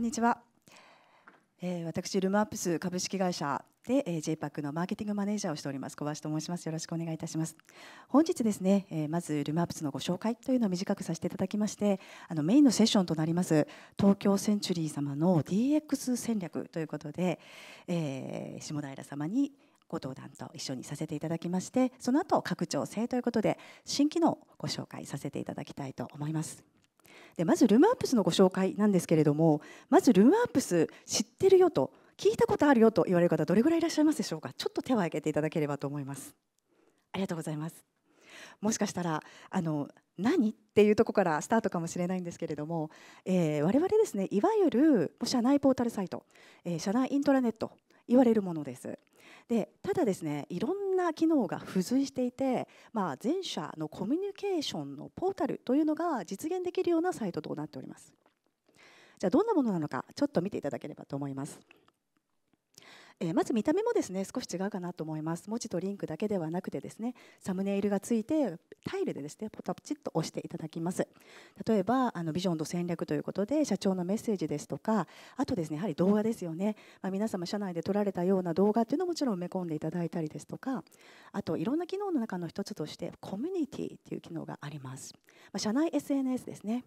んにちは、えー、私ルムアップス株式会社で、えー、JPAC のマーケティングマネージャーをしております小林と申しますよろしくお願いいたします本日ですね、えー、まずルムアップスのご紹介というのを短くさせていただきましてあのメインのセッションとなります東京センチュリー様の DX 戦略ということで、えー、下平様にご登壇と一緒にさせていただきましてその後拡張性ということで新機能をご紹介させていただきたいと思います。でまずルームアップスのご紹介なんですけれどもまずルームアップス知ってるよと聞いたことあるよと言われる方どれぐらいいらっしゃいますでしょうかちょっと手を挙げていただければと思いますありがとうございますもしかしたらあの何っていうとこからスタートかもしれないんですけれども、えー、我々ですねいわゆる社内ポータルサイト、えー、社内イントラネット言われるものですでただですねいろんな機能が付随していて、まあ、全社のコミュニケーションのポータルというのが実現できるようなサイトとなっております。じゃあどんなものなのかちょっと見ていただければと思います。えー、まず見た目もですね少し違うかなと思います文字とリンクだけではなくてですねサムネイルがついてタイルでですねポタプチッと押していただきます例えばあのビジョンと戦略ということで社長のメッセージですとかあとですねやはり動画ですよね、まあ、皆様社内で撮られたような動画っていうのももちろん埋め込んでいただいたりですとかあといろんな機能の中の一つとしてコミュニティっていう機能があります、まあ、社内 SNS ですね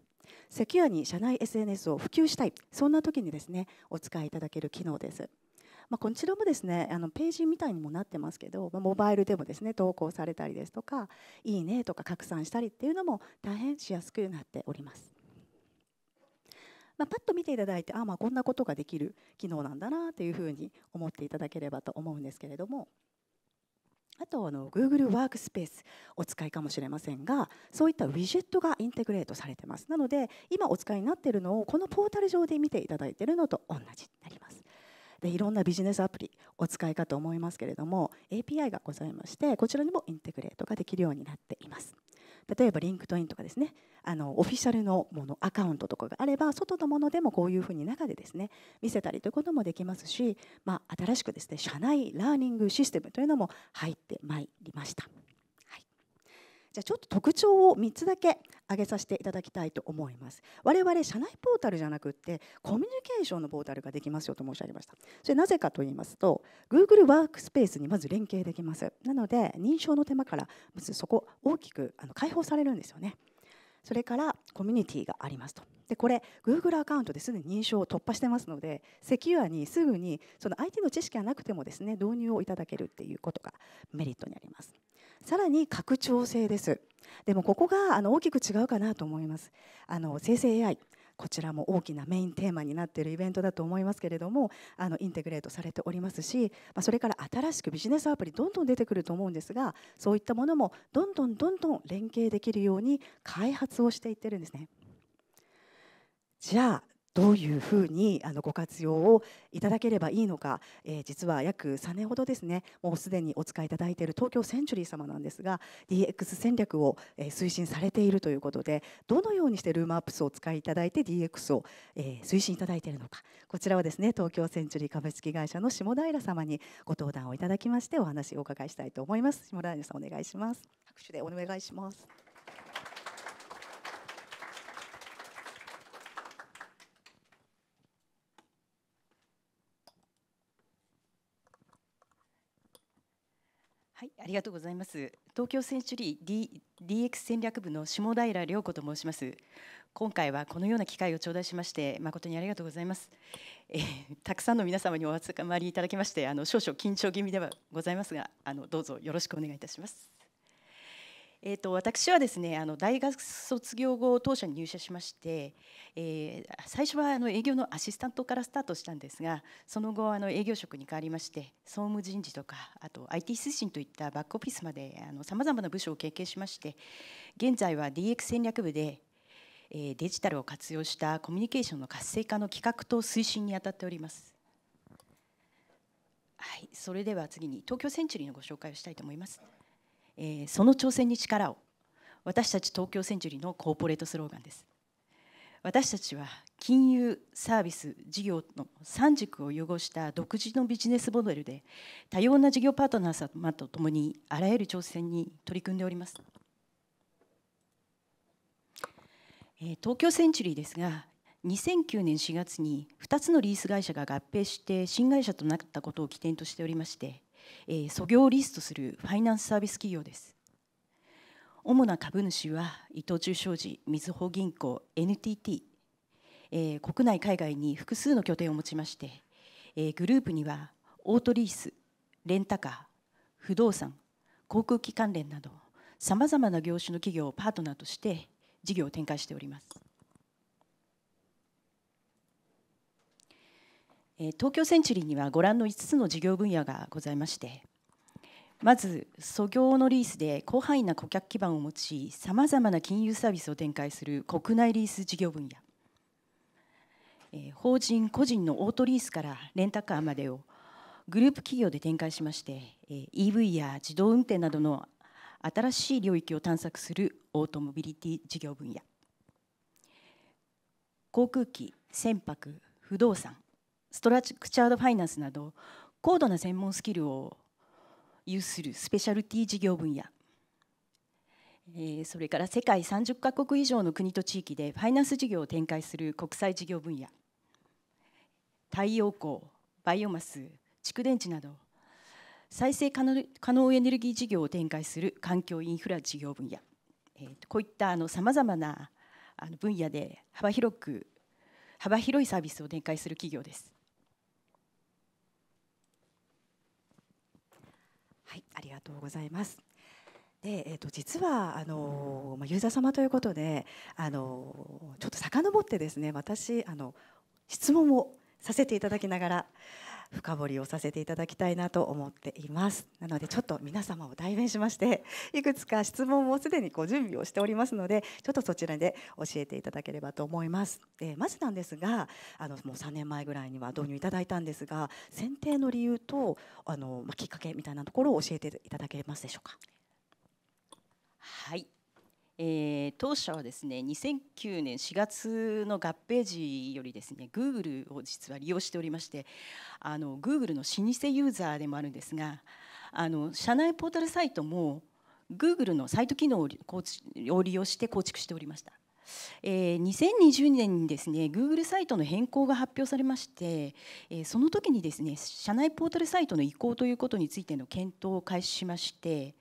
セキュアに社内 SNS を普及したいそんな時にですねお使いいただける機能ですまあ、こちらもですねあのページみたいにもなってますけど、まあ、モバイルでもですね投稿されたりですとか「いいね」とか拡散したりっていうのも大変しやすくなっております。まあ、パッと見ていただいてあまあこんなことができる機能なんだなというふうに思っていただければと思うんですけれども。あとあの Google ワークスペースお使いかもしれませんがそういったウィジェットがインテグレートされてますなので今お使いになっているのをこのポータル上で見ていただいているのと同じになります。でいろんなビジネスアプリお使いかと思いますけれども API がございましてこちらにもインテグレートができるようになっています。例えばリンクトインとかですねあのオフィシャルのものアカウントとかがあれば外のものでもこういうふうに中でですね見せたりということもできますし、まあ、新しくですね社内ラーニングシステムというのも入ってまいりました。じゃあちょっと特徴を3つだけ挙げさせていただきたいと思います我々社内ポータルじゃなくってコミュニケーションのポータルができますよと申し上げましたそれなぜかと言いますと Google ワークスペースにまず連携できますなので認証の手間からまずそこ大きくあの解放されるんですよねそれからコミュニティがありますと。でこれ Google アカウントですでに認証を突破してますのでセキュアにすぐにその IT の知識がなくてもですね導入をいただけるっていうことがメリットにあります。さらに拡張性ですでもここがあの大きく違うかなと思いますあの生成 AI こちらも大きなメインテーマになっているイベントだと思いますけれどもあのインテグレートされておりますし、まあ、それから新しくビジネスアプリどんどん出てくると思うんですがそういったものもどんどんどんどん連携できるように開発をしていってるんですね。じゃあどういうふうにあのご活用をいただければいいのか、えー、実は約3年ほどですねもうすでにお使いいただいている東京センチュリー様なんですが DX 戦略を推進されているということでどのようにしてルームアップスをお使いいただいて DX を、え推進いただいているのかこちらはですね東京センチュリー株式会社の下平様にご登壇をいただきましてお話をお伺いしたいと思います下平さんお願いします拍手でお願いします。ありがとうございます。東京センチュリー、D、DX 戦略部の下平良子と申します。今回はこのような機会を頂戴しまして誠にありがとうございます。えー、たくさんの皆様にお集まりいただきましてあの少々緊張気味ではございますがあのどうぞよろしくお願いいたします。えーと、私はですねあの大学卒業後当社に入社しまして、えー、最初はあの営業のアシスタントからスタートしたんですがその後あの営業職に変わりまして総務人事とかあと IT 推進といったバックオフィスまでさまざまな部署を経験しまして現在は DX 戦略部でデジタルを活用したコミュニケーションの活性化の企画と推進に当たっております。はい、それでは次に東京センチュリーのご紹介をしたいと思います。えー、その挑戦に力を私たち東京センチュリーのコーポレートスローガンです私たちは金融サービス事業の三軸を融合した独自のビジネスモデルで多様な事業パートナー様とともにあらゆる挑戦に取り組んでおります東京センチュリーですが2009年4月に2つのリース会社が合併して新会社となったことを起点としておりましてえー、租リストするファイナンスサービス企業です主な株主は伊藤忠商事みずほ銀行 NTT、え国内海外に複数の拠点を持ちまして、えグループにはオートリースレンタカー不動産航空機関連などさまざまな業種の企業をパートナーとして事業を展開しております。東京センチュリーにはご覧の5つの事業分野がございましてまず創業のリースで広範囲な顧客基盤を持ちさまざまな金融サービスを展開する国内リース事業分野法人個人のオートリースからレンタカーまでをグループ企業で展開しまして EV や自動運転などの新しい領域を探索するオートモビリティ事業分野航空機船舶不動産ストラクチャードファイナンスなど高度な専門スキルを有するスペシャルティ事業分野それから世界30カ国以上の国と地域でファイナンス事業を展開する国際事業分野太陽光バイオマス蓄電池など再生可能エネルギー事業を展開する環境インフラ事業分野こういったさまざまな分野で幅広く幅広いサービスを展開する企業です。はい、ありがとうございます。でえーと、と実はあの、まあ、ユーザー様ということであのちょっと遡ってですね私あの質問をさせていただきながら深掘りをさせていただきたいなと思っていますなのでちょっと皆様を代弁しましていくつか質問をすでにご準備をしておりますのでちょっとそちらで教えていただければと思いますでまずなんですがあのもう3年前ぐらいには導入いただいたんですが選定の理由とあの、まあ、きっかけみたいなところを教えていただけますでしょうかはいえー、当社はですね2009年4月の合併時よりですね Google を実は利用しておりましてあの Google の老舗ユーザーでもあるんですがあの社内ポータルサイトも Google のサイト機能を利用して構築しておりました。えー、2020年にですね Google サイトの変更が発表されまして、えー、その時にですね社内ポータルサイトの移行ということについての検討を開始しまして、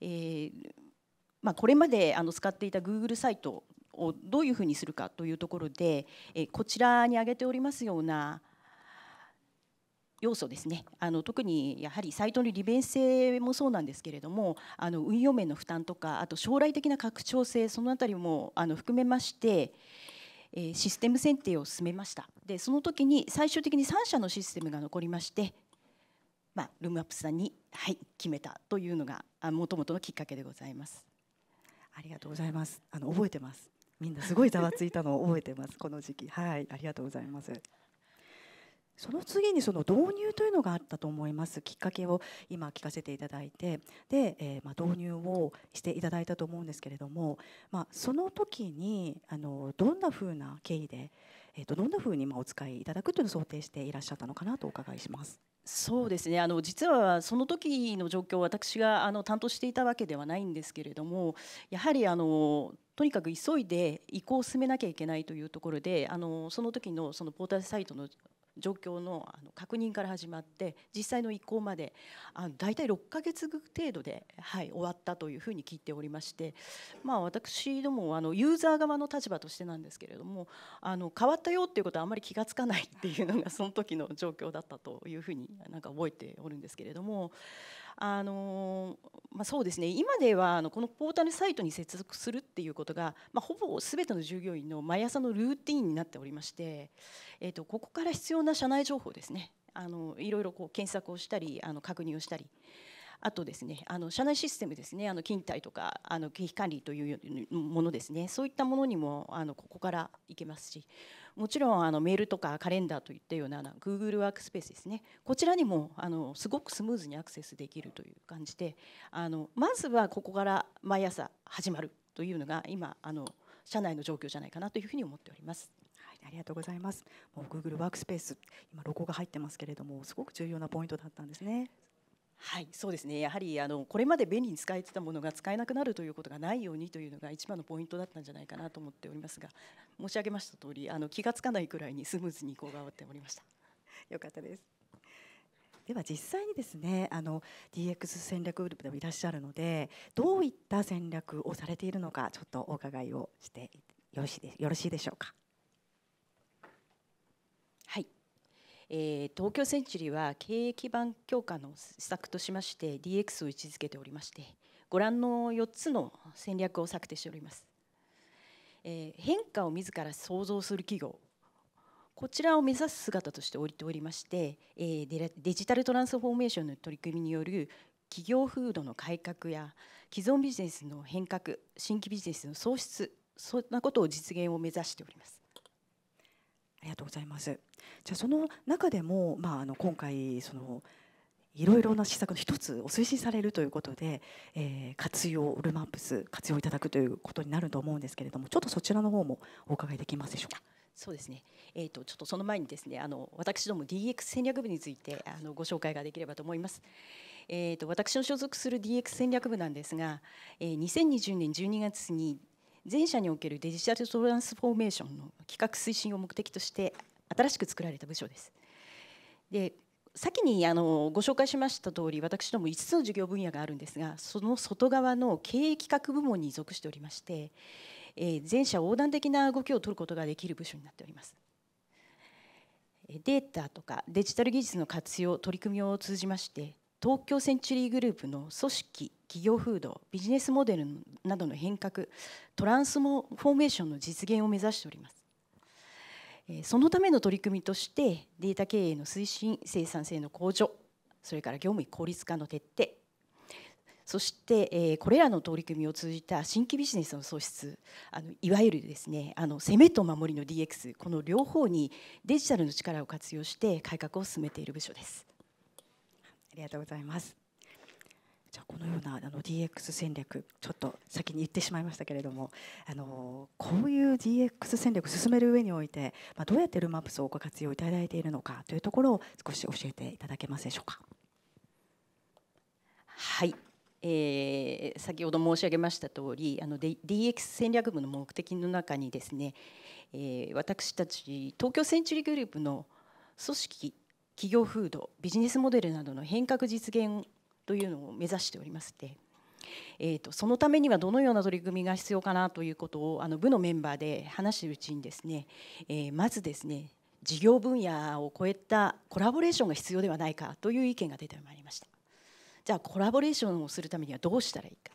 えーまあ、これまであの使っていた Google サイトをどういうふうにするかというところで、えこちらに挙げておりますような要素ですねあの特にやはりサイトの利便性もそうなんですけれどもあの運用面の負担とかあと将来的な拡張性その辺りもあの含めまして、えシステム選定を進めましたでその時に最終的に3社のシステムが残りまして、まあ、ルームアップさんに、はい、決めたというのがもともとのきっかけでございます。ありがとうございます。あの覚えてます。みんなすごいざわついたのを覚えてます。この時期、はい、ありがとうございます。その次にその導入というのがあったと思いますきっかけを今聞かせていただいてで、えー、まあ導入をしていただいたと思うんですけれども、まあ、その時にあのどんな風な経緯でえー、とどんなふうにまあお使いいただくというのを想定していらっしゃったのかなとお伺いします。そうですねあの実はその時の状況私があの担当していたわけではないんですけれどもやはりあのとにかく急いで移行を進めなきゃいけないというところであのその時のそのポータルサイトの状況のあの確認から始まって実際の移行まであの大体6ヶ月程度で、はい、終わったというふうに聞いておりまして、まあ、私どもあのユーザー側の立場としてなんですけれどもあの変わったよっていうことはあまり気が付かないっていうのがその時の状況だったというふうになんか覚えておるんですけれども。あのまあ、そうですね今ではあのこのポータルサイトに接続するっていうことが、まあ、ほぼ全ての従業員の毎朝のルーティンになっておりまして、えー、とここから必要な社内情報ですねあのいろいろこう検索をしたりあの確認をしたり。あとですね、あの社内システムですね、あの勤怠とかあの経費管理というものですね、そういったものにもあのここから行けますし、もちろんあのメールとかカレンダーといったような Google ワークスペースですねこちらにもあのすごくスムーズにアクセスできるという感じであのまずはここから毎朝始まるというのが今あの社内の状況じゃないかなというふうに思っております。ありがとうございます。もう Google ワークスペース、今ロゴが入ってますけれども、すごく重要なポイントだったんですね。はいそうですねやはりあのこれまで便利に使えてたものが使えなくなるということがないようにというのが一番のポイントだったんじゃないかなと思っておりますが申し上げました通りあり気が付かないくらいにスムーズにこ行がわっておりました。良 かったですでは実際にですねあの DX 戦略グループでもいらっしゃるのでどういった戦略をされているのかちょっとお伺いをしてよろしいでよろしいでしょうか。えー、東京センチュリーは経営基盤強化の施策としまして DX を位置づけておりましてご覧の4つの戦略を策定しております、えー、変化を自ら創造する企業こちらを目指す姿としておりておりまして、えー、デジタルトランスフォーメーションの取り組みによる企業風土の改革や既存ビジネスの変革新規ビジネスの創出そんなことを実現を目指しておりますありがとうございます。じゃあその中でも、まあ、あの今回そのいろいろな施策の一つを推進されるということで、えー、活用ウルマップス活用いただくということになると思うんですけれどもちょっとそちらの方もお伺いできますでしょうか。そうですね。えっ、ー、とちょっとその前にですね、あの私ども DX 戦略部についてあのご紹介ができればと思います。えっ、ー、と私の所属する DX 戦略部なんですが、えー、2020年12月に全社におけるデジタルトランスフォーメーションの企画推進を目的として新しく作られた部署です。で先にあのご紹介しました通り私ども5つの事業分野があるんですがその外側の経営企画部門に属しておりまして、え全社横断的な動きを取ることができる部署になっております。データとかデジタル技術の活用取り組みを通じまして東京センチュリーグループの組織企業風土ビジネスモデルなどの変革トランスフォーメーションの実現を目指しておりますそのための取り組みとしてデータ経営の推進生産性の向上それから業務効率化の徹底そしてこれらの取り組みを通じた新規ビジネスの創出あのいわゆるですねあの攻めと守りの DX この両方にデジタルの力を活用して改革を進めている部署です。りがとうございます。じゃあこのようなあの DX 戦略ちょっと先に言ってしまいましたけれどもあのこういう DX 戦略を進める上において、まあ、どうやってルマップスをご活用いただいているのかというところを少し教えていただけますでしょうか。はい、えー、先ほど申し上げました通りあの DX 戦略部の目的の中にですね、えー、私たち東京センチュリーグループの組織企業風土ビジネスモデルなどの変革実現というのを目指しておりまして、えーと、そのためにはどのような取り組みが必要かなということをあの部のメンバーで話しているうちにですね、えー、まずですね事業分野を超えたコラボレーションが必要ではないかという意見が出てまいりましたじゃあコラボレーションをするためにはどうしたらいいか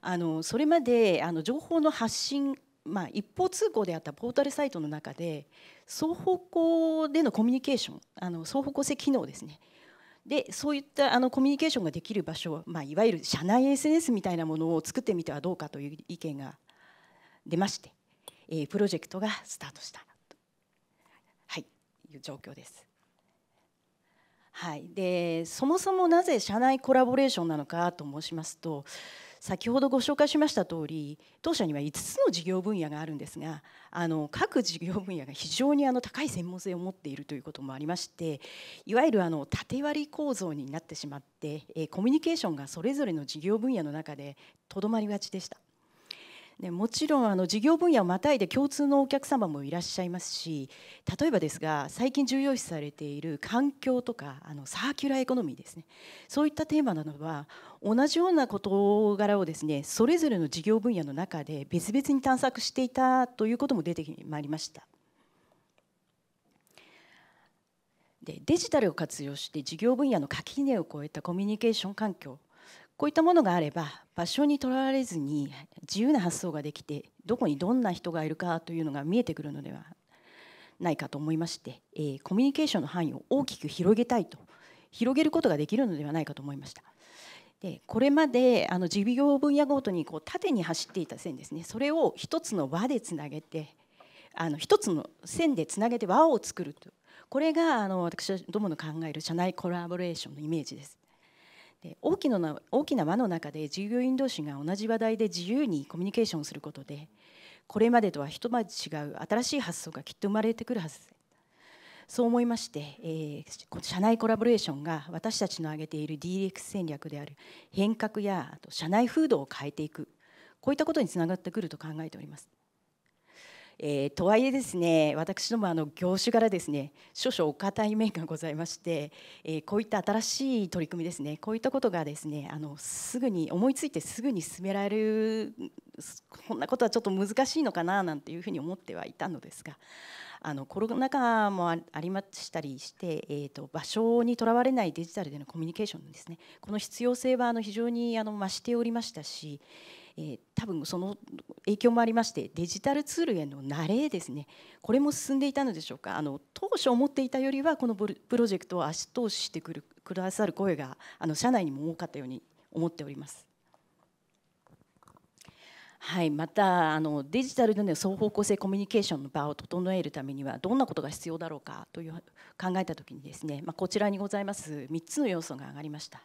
あのそれまであの情報の発信まあ、一方通行であったポータルサイトの中で双方向でのコミュニケーションあの双方向性機能ですねでそういったあのコミュニケーションができる場所、まあ、いわゆる社内 SNS みたいなものを作ってみてはどうかという意見が出まして、えー、プロジェクトがスタートしたはいいう状況です。はい、でそもそもなぜ社内コラボレーションなのかと申しますと先ほどご紹介しました通り当社には5つの事業分野があるんですがあの各事業分野が非常にあの高い専門性を持っているということもありましていわゆるあの縦割り構造になってしまってコミュニケーションがそれぞれの事業分野の中でとどまりがちでした。ね、もちろんあの事業分野をまたいで共通のお客様もいらっしゃいますし例えばですが最近重要視されている環境とかあのサーキュラーエコノミーですねそういったテーマなどは同じような事柄をですねそれぞれの事業分野の中で別々に探索していたということも出てまいりました。でデジタルを活用して事業分野の垣根を越えたコミュニケーション環境こういったものがあれば場所にとらわれずに自由な発想ができてどこにどんな人がいるかというのが見えてくるのではないかと思いまして、えー、コミュニケーションの範囲を大きく広げたいと広げることができるのではないかと思いました。でこれまであの事業分野ごとにこう縦に走っていた線ですねそれを一つの輪でつなげてあの一つの線でつなげて輪を作るとこれがあの私どもの考える社内コラボレーションのイメージです。大きな大きな輪の中で従業員同士が同じ話題で自由にコミュニケーションすることでこれまでとはひとまず違う新しい発想がきっと生まれてくるはずそう思いまして、えー、社内コラボレーションが私たちの挙げている DX 戦略である変革やあと社内風土を変えていくこういったことにつながってくると考えております。えー、とはいえですね私どもあの業種柄ですね少々お堅い面がございまして、えー、こういった新しい取り組みですねこういったことがですねあのすぐに思いついてすぐに進められるこんなことはちょっと難しいのかななんていうふうに思ってはいたのですがあのコロナ禍もありましたりして、えーと、場所にとらわれないデジタルでのコミュニケーションですねこの必要性はあの非常にあの増しておりましたしえー、多分その影響もありましてデジタルツールへの慣れですねこれも進んでいたのでしょうかあの当初思っていたよりはこのプロジェクトを足通ししてくるくださる声があの社内にも多かったように思っております。はい、またあのデジタルでの双方向性コミュニケーションの場を整えるためにはどんなことが必要だろうかという考えた時にですね、まあ、こちらにございます3つの要素が上がりました。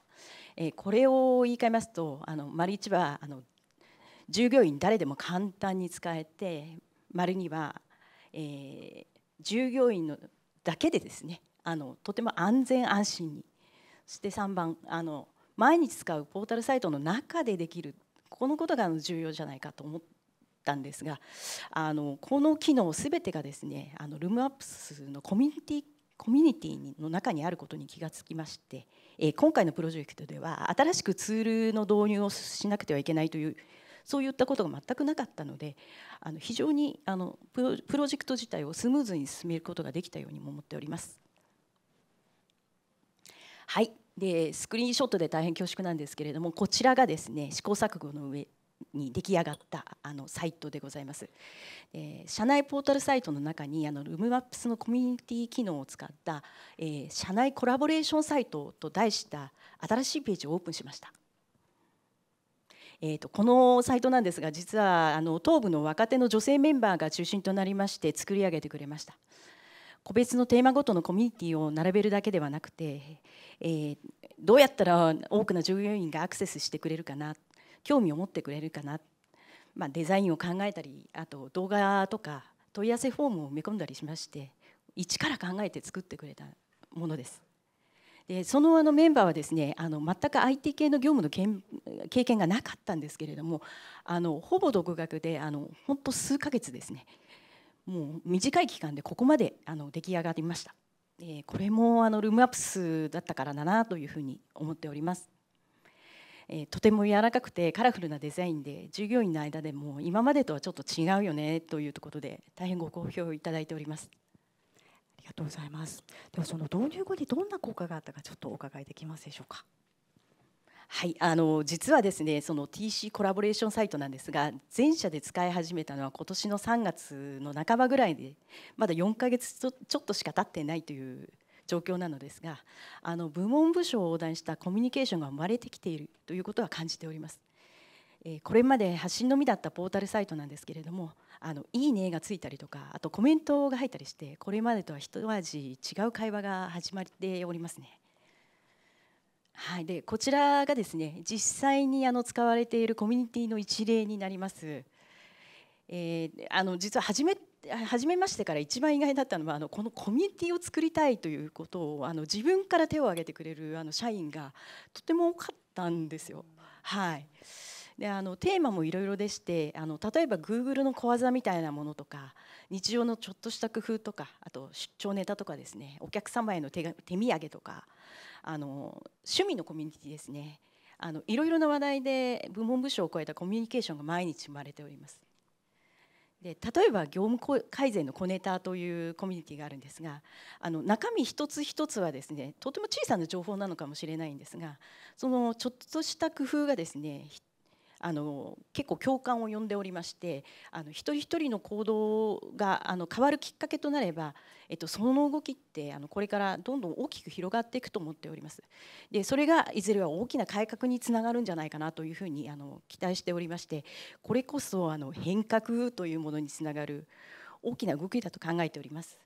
えー、これを言い換えますとあの丸一はあの従業員誰でも簡単に使えて丸には、えー、従業員のだけでですねあのとても安全安心にそして3番あの毎日使うポータルサイトの中でできるこのことが重要じゃないかと思ったんですがあのこの機能全てがですねあのルームアップスのコミュニティコミュニティの中にあることに気がつきまして、え今回のプロジェクトでは新しくツールの導入をしなくてはいけないというそういったことが全くなかったのであの非常にあのプロジェクト自体をスムーズに進めることができたようにも思っております。はいでスクリーンショットで大変恐縮なんですけれどもこちらがですね試行錯誤の上に出来上がったあのサイトでございます、えー、社内ポータルサイトの中にあのルームマップスのコミュニティ機能を使った、えー、社内コラボレーションサイトと題した新しいページをオープンしましたえーと、このサイトなんですが実はあの東部の若手の女性メンバーが中心となりまして作り上げてくれました個別のテーマごとのコミュニティを並べるだけではなくて、えー、どうやったら多くの従業員がアクセスしてくれるかな興味を持ってくれるかな、まあ、デザインを考えたりあと動画とか問い合わせフォームを埋め込んだりしまして一から考えて作ってくれたものです。でそのあのメンバーはですねあの全く IT 系の業務のけん経験がなかったんですけれどもあのほぼ独学であのほんと数ヶ月ですねもう短い期間でここまであの出来上がりました、でこれもあのルームアップスだったからだなというふうに思っております、えー、とても柔らかくてカラフルなデザインで従業員の間でも今までとはちょっと違うよねということで大変ご好評いただいておりますがとうございます。ではその導入後にどんな効果があったかちょっとお伺いできますでしょうか。はい、あの実はですねその TC コラボレーションサイトなんですが全社で使い始めたのは今年の3月の半ばぐらいでまだ4ヶ月ちょちょっとしか経ってないという状況なのですがあの部門部署を横断したコミュニケーションが生まれてきているということは感じております。えこれまで発信のみだったポータルサイトなんですけれどもあのいいねがついたりとかあとコメントが入ったりしてこれまでとは一味違う会話が始まっておりますね。はい、でこちらがですね実際にあの使われているコミュニティの一例になります。えー、あの実は初めめましてから一番意外だったのはあのこのコミュニティを作りたいということをあの自分から手を挙げてくれるあの社員がとても多かったんですよ。はい、であのテーマもいろいろでしてあの例えば Google の小技みたいなものとか日常のちょっとした工夫とかあと出張ネタとかですねお客様への手手土産とかあの趣味のコミュニティですねいろいろな話題で部門部署を超えたコミュニケーションが毎日生まれております。で例えば業務改善の小ネタというコミュニティがあるんですがあの中身一つ一つはですねとても小さな情報なのかもしれないんですがそのちょっとした工夫がですねあの結構共感を呼んでおりましてあの一人一人の行動があの変わるきっかけとなれば、えっと、その動きってあのこれからどんどん大きく広がっていくと思っております。でそれがいずれは大きな改革につながるんじゃないかなというふうにあの期待しておりましてこれこそあの変革というものにつながる大きな動きだと考えております。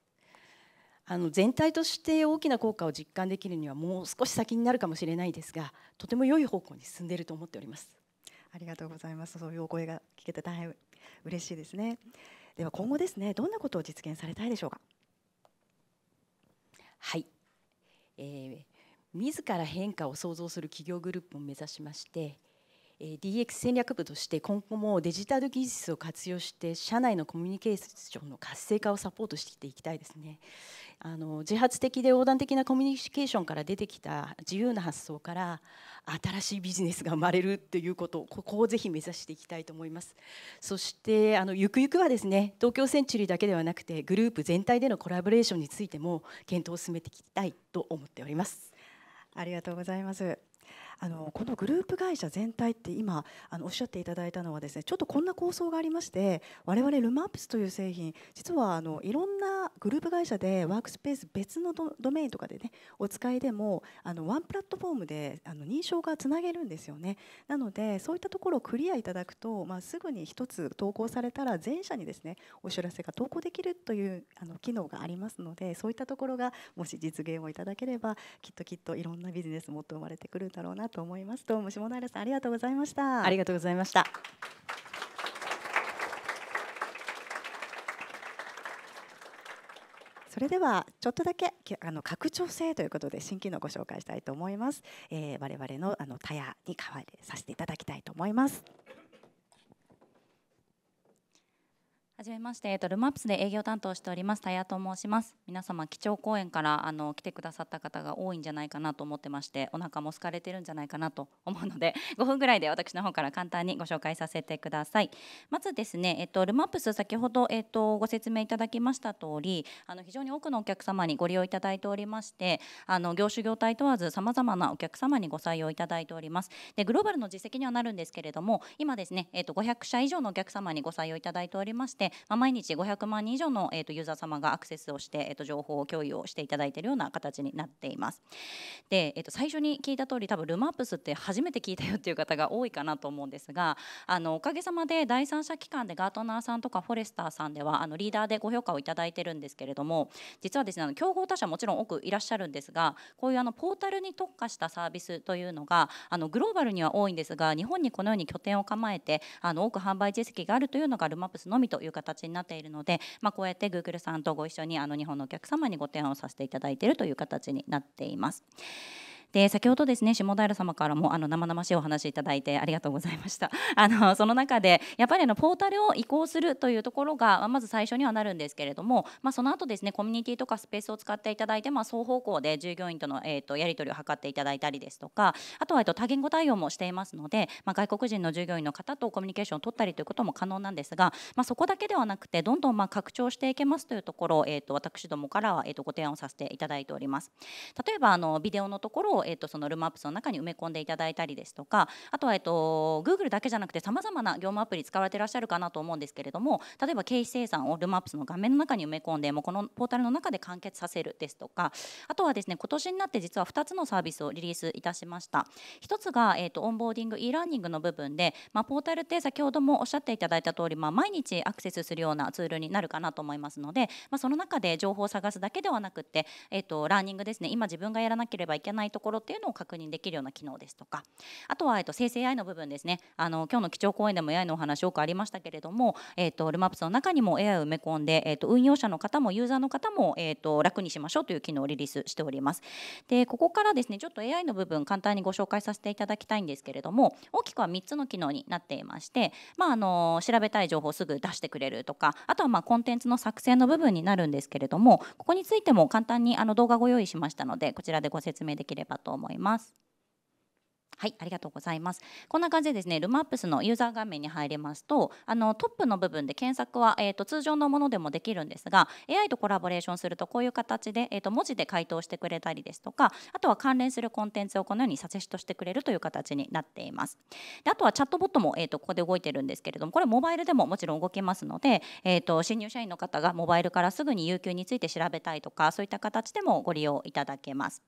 あの全体として大きな効果を実感できるにはもう少し先になるかもしれないですがとても良い方向に進んでいると思っております。ありがとうございます。そういうお声が聞けて大変嬉しいですね。では今後ですね、どんなことを実現されたいでしょうか。はい、えー、自ら変化を創造する企業グループを目指しまして、え DX 戦略部として今後もデジタル技術を活用して社内のコミュニケーションの活性化をサポートしていきたいですね。あの自発的で横断的なコミュニケーションから出てきた自由な発想から新しいビジネスが生まれるということここをぜひ目指していきたいと思いますそしてあのゆくゆくはですね東京センチュリーだけではなくてグループ全体でのコラボレーションについても検討を進めていきたいと思っておりますありがとうございますあのこのグループ会社全体って今あのおっしゃっていただいたのはですねちょっとこんな構想がありまして我々ルマップスという製品実はあのいろんなグループ会社でワークスペース別のドメインとかでねお使いでもあのワンプラットフォームであの認証がつなげるんですよねなのでそういったところをクリアいただくと、まあ、すぐに1つ投稿されたら全社にですねお知らせが投稿できるというあの機能がありますのでそういったところがもし実現をいただければきっときっといろんなビジネスもっと生まれてくるんだろうななと思いますどうも下平さんありがとうございましたありがとうございましたそれではちょっとだけあの拡張性ということで新機能をご紹介したいと思います、えー、我々のあのタヤに代わりさせていただきたいと思いますはじめまして、えっと、ルマップスで営業担当しております、たやと申します。皆様、基調講演からあの来てくださった方が多いんじゃないかなと思ってまして、お腹も空かれてるんじゃないかなと 思うので、5分ぐらいで私の方から簡単にご紹介させてください。まずですね、えっと、ルマップス、先ほど、えっと、ご説明いただきました通り、あの非常に多くのお客様にご利用いただいておりまして、あの業種業態問わず、さまざまなお客様にご採用いただいております。で、グローバルの実績にはなるんですけれども、今ですね、えっと、500社以上のお客様にご採用いただいておりまして、で、まあ、毎日500万人以上の、えー、とユーザー様がアクセスをして、えー、と情報共有をしていただいているような形になっています。で、えー、と最初に聞いた通り多分ルマップスって初めて聞いたよっていう方が多いかなと思うんですがあのおかげさまで第三者機関でガートナーさんとかフォレスターさんではあのリーダーでご評価をいただいてるんですけれども実はですねあの競合他社もちろん多くいらっしゃるんですがこういうあのポータルに特化したサービスというのがあのグローバルには多いんですが日本にこのように拠点を構えてあの多く販売実績があるというのがルマップスのみという形になっているので、まあ、こうやって Google さんとご一緒にあの日本のお客様にご提案をさせていただいているという形になっています。で先ほどですね下平様からもあの生々しいお話いただいてありがとうございました あのその中でやっぱりあのポータルを移行するというところがまず最初にはなるんですけれども、まあ、その後ですねコミュニティとかスペースを使っていただいて、まあ、双方向で従業員との、えーと、やり取りを図っていただいたりですとかあとは、えー、と多言語対応もしていますので、まあ、外国人の従業員の方とコミュニケーションを取ったりということも可能なんですが、まあ、そこだけではなくてどんどんまあ拡張していけますというところを、えーと、私どもからは、えーと、とご提案をさせていただいております。例えばあのビデオのところを、えー、とそのルアップスの中に埋め込んでいただいたりですとかあとは、えー、と Google だけじゃなくてさまざまな業務アプリ使われていらっしゃるかなと思うんですけれども例えば経費生産をルームアップスの画面の中に埋め込んでもうこのポータルの中で完結させるですとかあとはですね今年になって実は2つのサービスをリリースいたしました1つが、えーと、オンボーディング e ラーニングの部分で、まあ、ポータルって先ほどもおっしゃっていただいた通り、まあ、毎日アクセスするようなツールになるかなと思いますので、まあ、その中で情報を探すだけではなくて、えーと、とラーニングですね今自分がやらなければいけないところろっていうのを確認できるような機能ですとかあとは、えっと、生成 AI の部分ですねあの今日の基調講演でも AI のお話多くありましたけれども、えっと、ルマプスの中にも AI を埋め込んで、えっと、運用者の方もユーザーの方も、えっと、楽にしましょうという機能をリリースしておりますでここからですねちょっと AI の部分簡単にご紹介させていただきたいんですけれども大きくは3つの機能になっていまして、まあ、あの調べたい情報をすぐ出してくれるとかあとはまあコンテンツの作成の部分になるんですけれどもここについても簡単にあの動画をご用意しましたのでこちらでご説明できればと思います。はい、ありがとうございます。こんな感じでですね、ルマップスのユーザー画面に入りますと、あのトップの部分で検索は、えーと、通常のものでもできるんですが、AI とコラボレーションするとこういう形で、えーと、文字で回答してくれたりですとか、あとは関連するコンテンツをこのようにサジェしてくれるという形になっています。であとはチャットボットも、えーと、ここで動いてるんですけれども、これモバイルでももちろん動きますので、えー、と新入社員の方がモバイルからすぐに有給について調べたいとか、そういった形でもご利用いただけます。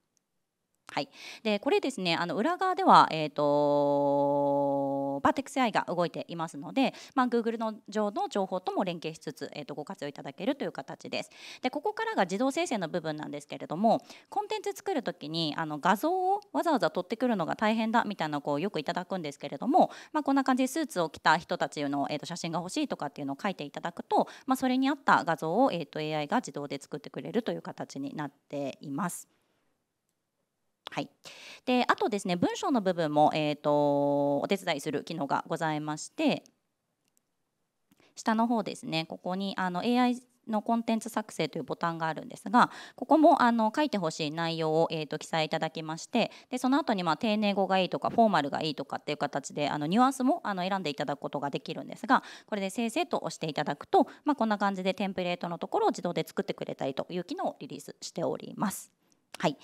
はい、でこれですねあの裏側では、えーと、バーテックス AI が動いていますので、まあ、Google の上の情報とも連携しつつ、えーと、ご活用いただけるという形ですでここからが自動生成の部分なんですけれどもコンテンツ作るときにあの画像をわざわざ取ってくるのが大変だみたいなこうよくいただくんですけれども、まあ、こんな感じでスーツを着た人たちの、えーと、と写真が欲しいとかっていうのを書いていただくと、まあ、それに合った画像を、えー、と AI が自動で作ってくれるという形になっています。はい、であとですね文章の部分も、えーと、お手伝いする機能がございまして下の方ですねここにあの AI のコンテンツ作成というボタンがあるんですがここもあの書いてほしい内容を、えーと、記載いただきましてでその後にまあ丁寧語がいいとかフォーマルがいいとかっていう形であのニュアンスもあの選んでいただくことができるんですがこれで先生と押していただくと、まあ、こんな感じでテンプレートのところを自動で作ってくれたりという機能をリリースしております。はい、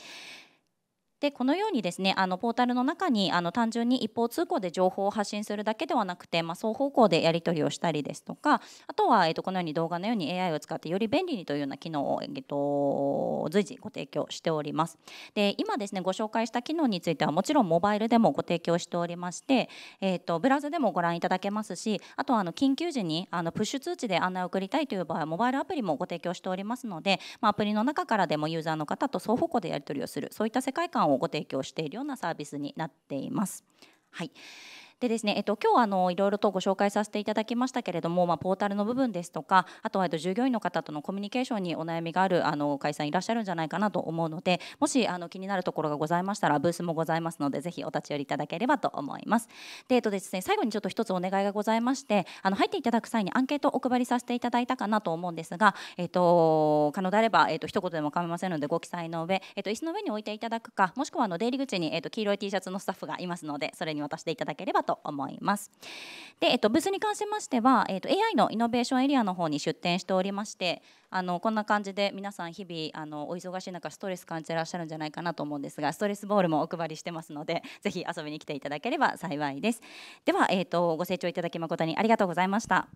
でこのようにですねあのポータルの中にあの単純に一方通行で情報を発信するだけではなくて、まあ、双方向でやり取りをしたりですとかあとは、えっと、このように動画のように AI を使ってより便利にというような機能を、えっと、随時ご提供しております。で今ですねご紹介した機能についてはもちろんモバイルでもご提供しておりまして、えっと、ブラウザでもご覧いただけますしあとはあの緊急時にあのプッシュ通知で案内を送りたいという場合はモバイルアプリもご提供しておりますので、まあ、アプリの中からでもユーザーの方と双方向でやり取りをするそういった世界観ををご提供しているようなサービスになっています。はい、でですね、えっと、今日あのいろいろとご紹介させていただきましたけれども、まあ、ポータルの部分ですとかあとは従業員の方とのコミュニケーションにお悩みがあるあの会社いらっしゃるんじゃないかなと思うのでもしあの気になるところがございましたらブースもございますのでぜひお立ち寄りいただければと思います。でえっとですね、最後にちょっと1つお願いがございましてあの入っていただく際にアンケートをお配りさせていただいたかなと思うんですが、えっと、可能であれば、えっと一言でも構いませんのでご記載の上、えっと、椅子の上に置いていただくかもしくはあの出入り口に、えっと、黄色い T シャツのスタッフがいますのでそれに渡していただければとと思います。で、えっと、ブースに関しましては、えっと、AI のイノベーションエリアの方に出展しておりましてあのこんな感じで皆さん日々あのお忙しい中ストレス感じてらっしゃるんじゃないかなと思うんですがストレスボールもお配りしてますのでぜひ遊びに来ていただければ幸いです。では、えっと、ご清聴いただき誠にありがとうございました。